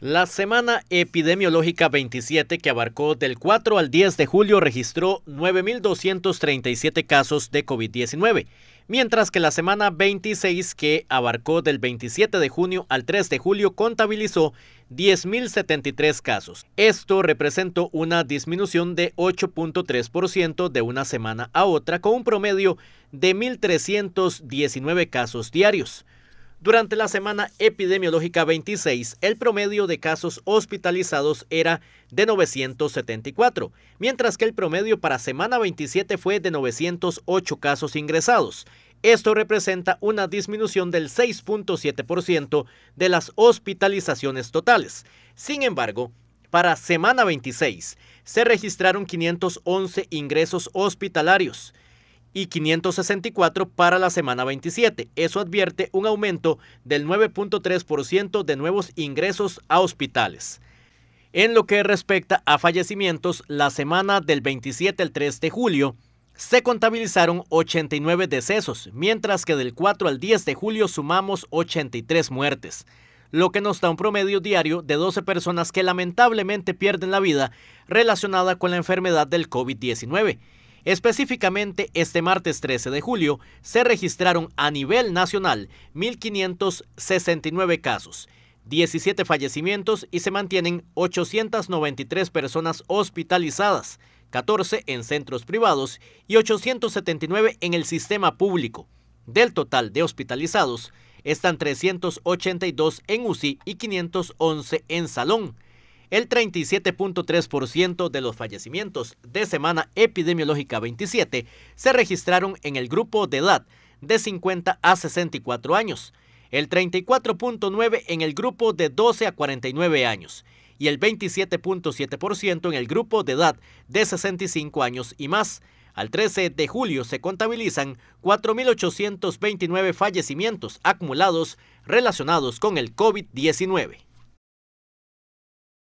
La semana epidemiológica 27 que abarcó del 4 al 10 de julio registró 9.237 casos de COVID-19, mientras que la semana 26 que abarcó del 27 de junio al 3 de julio contabilizó 10.073 casos. Esto representó una disminución de 8.3% de una semana a otra con un promedio de 1.319 casos diarios. Durante la semana epidemiológica 26, el promedio de casos hospitalizados era de 974, mientras que el promedio para semana 27 fue de 908 casos ingresados. Esto representa una disminución del 6.7% de las hospitalizaciones totales. Sin embargo, para semana 26 se registraron 511 ingresos hospitalarios, y 564 para la semana 27. Eso advierte un aumento del 9.3% de nuevos ingresos a hospitales. En lo que respecta a fallecimientos, la semana del 27 al 3 de julio se contabilizaron 89 decesos, mientras que del 4 al 10 de julio sumamos 83 muertes, lo que nos da un promedio diario de 12 personas que lamentablemente pierden la vida relacionada con la enfermedad del COVID-19 Específicamente, este martes 13 de julio se registraron a nivel nacional 1.569 casos, 17 fallecimientos y se mantienen 893 personas hospitalizadas, 14 en centros privados y 879 en el sistema público. Del total de hospitalizados, están 382 en UCI y 511 en salón el 37.3% de los fallecimientos de semana epidemiológica 27 se registraron en el grupo de edad de 50 a 64 años, el 34.9% en el grupo de 12 a 49 años y el 27.7% en el grupo de edad de 65 años y más. Al 13 de julio se contabilizan 4.829 fallecimientos acumulados relacionados con el COVID-19.